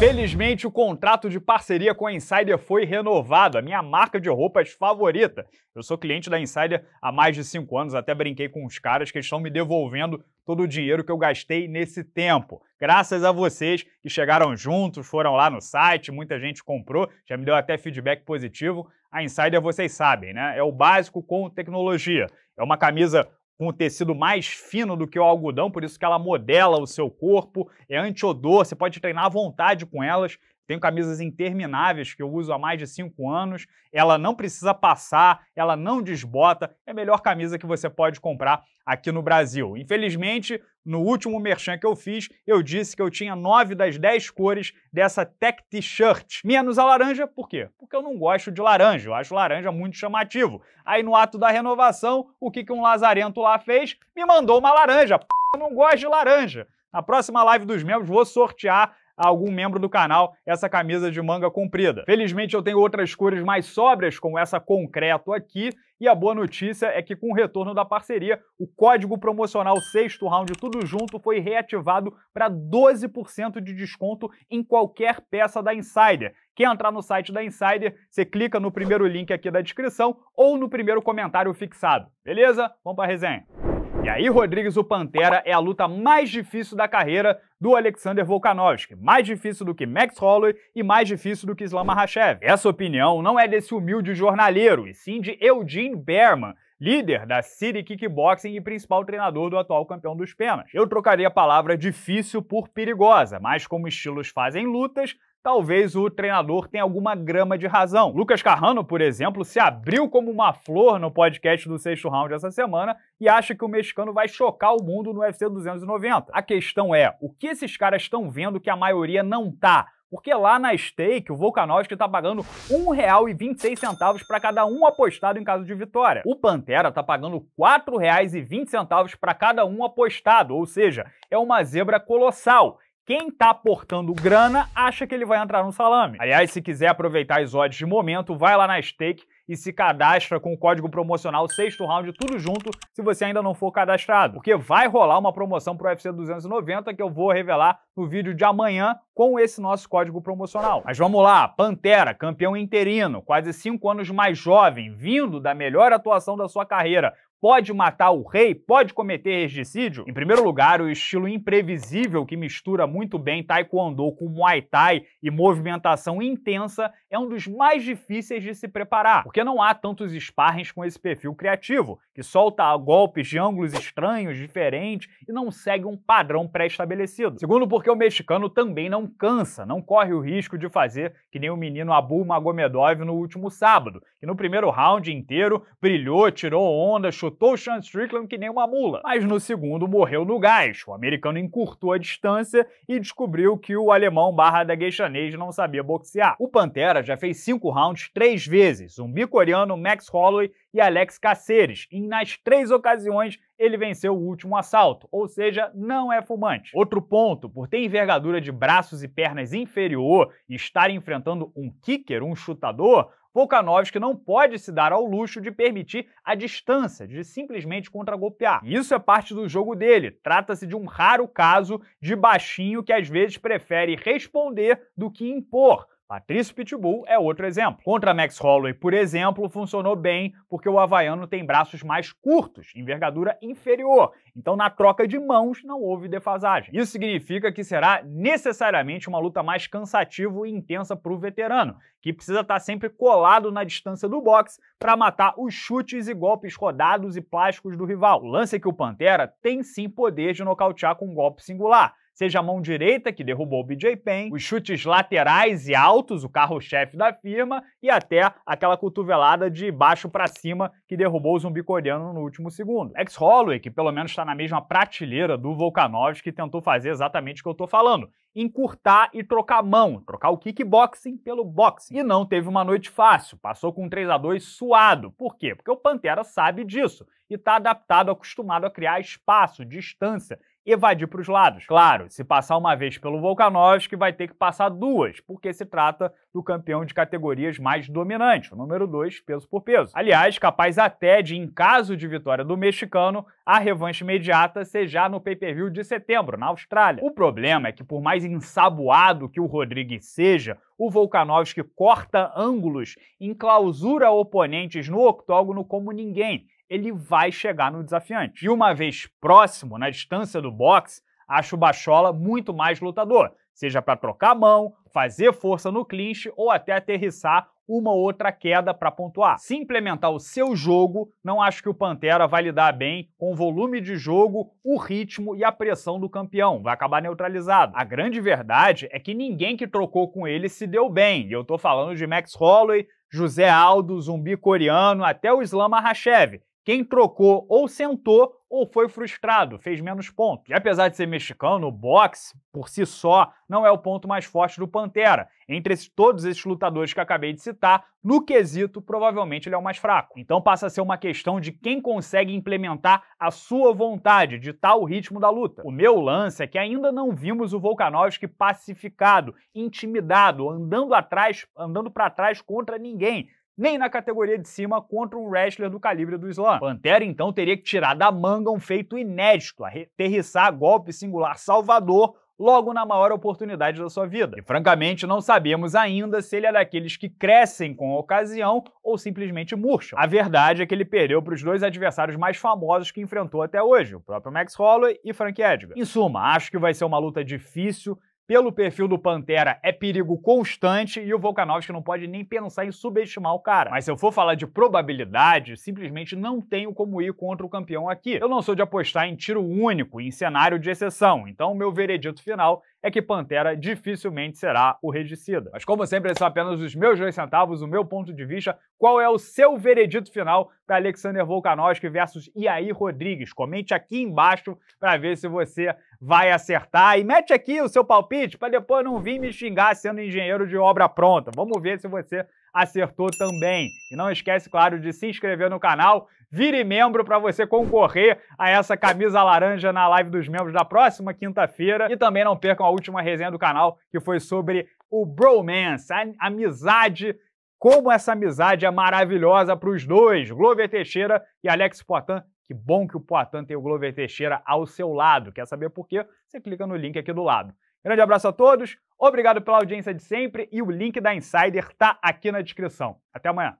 Felizmente, o contrato de parceria com a Insider foi renovado, a minha marca de roupas favorita. Eu sou cliente da Insider há mais de cinco anos, até brinquei com os caras que estão me devolvendo todo o dinheiro que eu gastei nesse tempo. Graças a vocês que chegaram juntos, foram lá no site, muita gente comprou, já me deu até feedback positivo. A Insider, vocês sabem, né? É o básico com tecnologia. É uma camisa com um tecido mais fino do que o algodão, por isso que ela modela o seu corpo, é antiodor, você pode treinar à vontade com elas. Tenho camisas intermináveis que eu uso há mais de 5 anos. Ela não precisa passar, ela não desbota. É a melhor camisa que você pode comprar aqui no Brasil. Infelizmente, no último merchan que eu fiz, eu disse que eu tinha 9 das 10 cores dessa Tech T-shirt. Menos a laranja, por quê? Porque eu não gosto de laranja, eu acho laranja muito chamativo. Aí no ato da renovação, o que, que um lazarento lá fez? Me mandou uma laranja. P... Eu não gosto de laranja. Na próxima live dos membros, vou sortear a algum membro do canal essa camisa de manga comprida. Felizmente eu tenho outras cores mais sóbrias, como essa concreto aqui, e a boa notícia é que com o retorno da parceria, o código promocional sexto round tudo junto foi reativado para 12% de desconto em qualquer peça da Insider. Quem entrar no site da Insider, você clica no primeiro link aqui da descrição ou no primeiro comentário fixado. Beleza? Vamos para a resenha. E aí, Rodrigues, o Pantera é a luta mais difícil da carreira do Alexander Volkanovski, mais difícil do que Max Holloway e mais difícil do que Islam Makhachev. Essa opinião não é desse humilde jornaleiro, e sim de Eugene Berman, líder da City Kickboxing e principal treinador do atual campeão dos penas. Eu trocaria a palavra difícil por perigosa, mas como estilos fazem lutas, talvez o treinador tenha alguma grama de razão. Lucas Carrano, por exemplo, se abriu como uma flor no podcast do sexto round essa semana e acha que o mexicano vai chocar o mundo no UFC 290. A questão é, o que esses caras estão vendo que a maioria não tá? Porque lá na stake, o Volkanovski está pagando R$1,26 1,26 para cada um apostado em caso de vitória. O Pantera está pagando R$4,20 4,20 para cada um apostado, ou seja, é uma zebra colossal. Quem tá aportando grana acha que ele vai entrar no salame. Aliás, se quiser aproveitar as odds de momento, vai lá na Stake e se cadastra com o código promocional sexto round tudo junto, se você ainda não for cadastrado. Porque vai rolar uma promoção pro UFC 290 que eu vou revelar no vídeo de amanhã com esse nosso código promocional. Mas vamos lá, Pantera, campeão interino, quase 5 anos mais jovem, vindo da melhor atuação da sua carreira pode matar o rei? Pode cometer regicídio? Em primeiro lugar, o estilo imprevisível que mistura muito bem taekwondo com muay thai e movimentação intensa é um dos mais difíceis de se preparar, porque não há tantos sparrings com esse perfil criativo, que solta golpes de ângulos estranhos, diferentes e não segue um padrão pré-estabelecido. Segundo, porque o mexicano também não cansa, não corre o risco de fazer que nem o menino Abu Magomedov no último sábado, que no primeiro round inteiro brilhou, tirou onda, chutou chutou Sean Strickland que nem uma mula. Mas no segundo morreu no gás. O americano encurtou a distância e descobriu que o alemão barra gueixanês não sabia boxear. O Pantera já fez cinco rounds três vezes, um bicoreano, Max Holloway e Alex Caceres, e nas três ocasiões ele venceu o último assalto, ou seja, não é fumante. Outro ponto, por ter envergadura de braços e pernas inferior e estar enfrentando um kicker, um chutador, Volkanovski não pode se dar ao luxo de permitir a distância, de simplesmente contragolpear. Isso é parte do jogo dele. Trata-se de um raro caso de baixinho que às vezes prefere responder do que impor. Patrício Pitbull é outro exemplo. Contra Max Holloway, por exemplo, funcionou bem porque o havaiano tem braços mais curtos, envergadura inferior. Então, na troca de mãos, não houve defasagem. Isso significa que será necessariamente uma luta mais cansativa e intensa para o veterano, que precisa estar tá sempre colado na distância do boxe para matar os chutes e golpes rodados e plásticos do rival. O lance é que o Pantera tem sim poder de nocautear com um golpe singular seja a mão direita, que derrubou o BJ Penn, os chutes laterais e altos, o carro-chefe da firma, e até aquela cotovelada de baixo para cima que derrubou o zumbi coreano no último segundo. Ex Holloway, que pelo menos está na mesma prateleira do Volkanovski, tentou fazer exatamente o que eu estou falando encurtar e trocar a mão, trocar o kickboxing pelo boxing. E não teve uma noite fácil, passou com um 3 a 2 suado. Por quê? Porque o Pantera sabe disso e está adaptado, acostumado a criar espaço, distância e evadir para os lados. Claro, se passar uma vez pelo Volkanovski, vai ter que passar duas, porque se trata do campeão de categorias mais dominante, o número 2, peso por peso. Aliás, capaz até de, em caso de vitória do mexicano, a revanche imediata ser já no pay-per-view de setembro, na Austrália. O problema é que, por mais ensaboado que o Rodrigues seja, o Volkanovski corta ângulos, enclausura oponentes no octógono como ninguém ele vai chegar no desafiante. E uma vez próximo, na distância do boxe, acho o Bachola muito mais lutador, seja para trocar a mão, fazer força no clinch ou até aterrissar uma outra queda para pontuar. Se implementar o seu jogo, não acho que o Pantera vai lidar bem com o volume de jogo, o ritmo e a pressão do campeão, vai acabar neutralizado. A grande verdade é que ninguém que trocou com ele se deu bem, e eu tô falando de Max Holloway, José Aldo, Zumbi Coreano, até o Islam Makhachev quem trocou ou sentou ou foi frustrado, fez menos pontos. E apesar de ser mexicano, o boxe, por si só, não é o ponto mais forte do Pantera. Entre esses, todos esses lutadores que acabei de citar, no quesito, provavelmente ele é o mais fraco. Então passa a ser uma questão de quem consegue implementar a sua vontade, de tal ritmo da luta. O meu lance é que ainda não vimos o Volkanovski pacificado, intimidado, andando atrás, andando para trás contra ninguém nem na categoria de cima contra um wrestler do calibre do Islam. Pantera então teria que tirar da manga um feito inédito, aterrissar golpe singular Salvador logo na maior oportunidade da sua vida. E francamente, não sabemos ainda se ele é daqueles que crescem com a ocasião ou simplesmente murcham. A verdade é que ele perdeu para os dois adversários mais famosos que enfrentou até hoje, o próprio Max Holloway e Frank Edgar. Em suma, acho que vai ser uma luta difícil pelo perfil do Pantera, é perigo constante e o Volkanovski não pode nem pensar em subestimar o cara. Mas se eu for falar de probabilidade, simplesmente não tenho como ir contra o campeão aqui. Eu não sou de apostar em tiro único, em cenário de exceção, então o meu veredito final é que Pantera dificilmente será o regicida. Mas como sempre, esses são apenas os meus dois centavos, o meu ponto de vista. Qual é o seu veredito final para Alexander Volkanovski versus Iair Rodrigues? Comente aqui embaixo para ver se você vai acertar e mete aqui o seu palpite para depois não vir me xingar sendo engenheiro de obra pronta. Vamos ver se você acertou também. E não esquece, claro, de se inscrever no canal, Vire membro para você concorrer a essa camisa laranja na live dos membros da próxima quinta-feira. E também não percam a última resenha do canal, que foi sobre o bromance, a amizade como essa amizade é maravilhosa para os dois, Glover Teixeira e Alex Poitin. Que bom que o Poitin tem o Glover Teixeira ao seu lado. Quer saber por quê? Você clica no link aqui do lado. Grande abraço a todos, obrigado pela audiência de sempre e o link da Insider está aqui na descrição. Até amanhã.